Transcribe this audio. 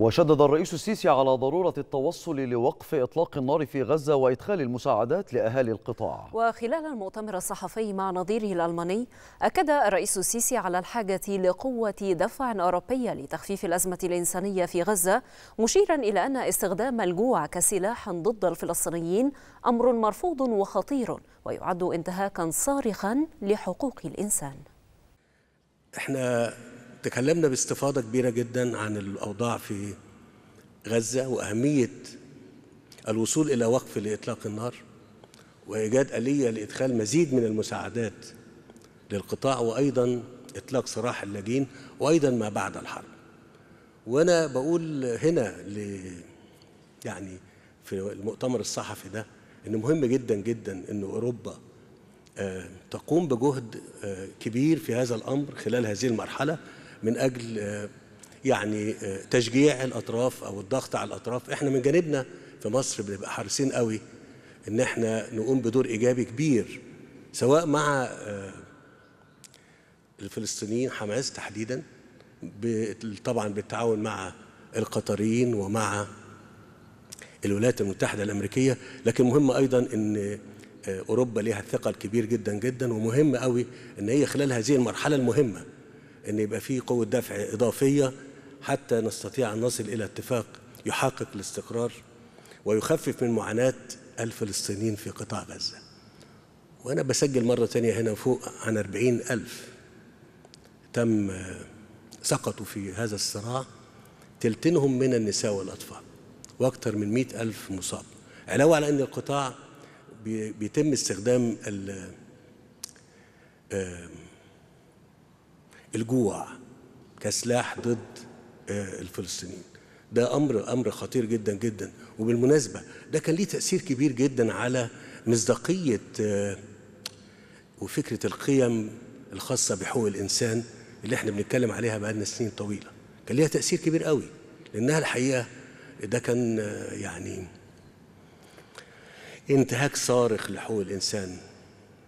وشدد الرئيس السيسي على ضرورة التوصل لوقف إطلاق النار في غزة وإدخال المساعدات لأهالي القطاع وخلال المؤتمر الصحفي مع نظيره الألماني أكد الرئيس السيسي على الحاجة لقوة دفع أوروبية لتخفيف الأزمة الإنسانية في غزة مشيرا إلى أن استخدام الجوع كسلاح ضد الفلسطينيين أمر مرفوض وخطير ويعد انتهاكا صارخا لحقوق الإنسان احنا تكلمنا باستفاضة كبيرة جدا عن الأوضاع في غزة وأهمية الوصول إلى وقف لإطلاق النار وإيجاد آلية لإدخال مزيد من المساعدات للقطاع وأيضا إطلاق سراح اللاجئين وأيضا ما بعد الحرب وأنا بقول هنا ل يعني في المؤتمر الصحفي ده إن مهم جدا جدا إن أوروبا آه، تقوم بجهد آه، كبير في هذا الأمر خلال هذه المرحلة من أجل آه، يعني آه، تشجيع الأطراف أو الضغط على الأطراف إحنا من جانبنا في مصر بنبقى حريصين قوي إن إحنا نقوم بدور إيجابي كبير سواء مع آه، الفلسطينيين حماس تحديدا طبعا بالتعاون مع القطريين ومع الولايات المتحدة الأمريكية لكن مهم أيضا أن أوروبا ليها الثقل كبير جدا جدا ومهم قوي أن هي خلال هذه المرحلة المهمة أن يبقى في قوة دفع إضافية حتى نستطيع أن نصل إلى اتفاق يحقق الاستقرار ويخفف من معاناة الفلسطينيين في قطاع غزة وأنا بسجل مرة ثانيه هنا فوق عن 40,000 ألف تم سقطوا في هذا الصراع تلتينهم من النساء والأطفال وأكثر من 100,000 ألف مصاب علاوة على أن القطاع بيتم استخدام الجوع كسلاح ضد آه، الفلسطينيين ده امر امر خطير جدا جدا وبالمناسبه ده كان ليه تاثير كبير جدا على مصداقيه آه، وفكره القيم الخاصه بحقوق الانسان اللي احنا بنتكلم عليها بقالنا سنين طويله كان ليها تاثير كبير قوي لانها الحقيقه ده كان آه، يعني انتهاك صارخ لحقوق الانسان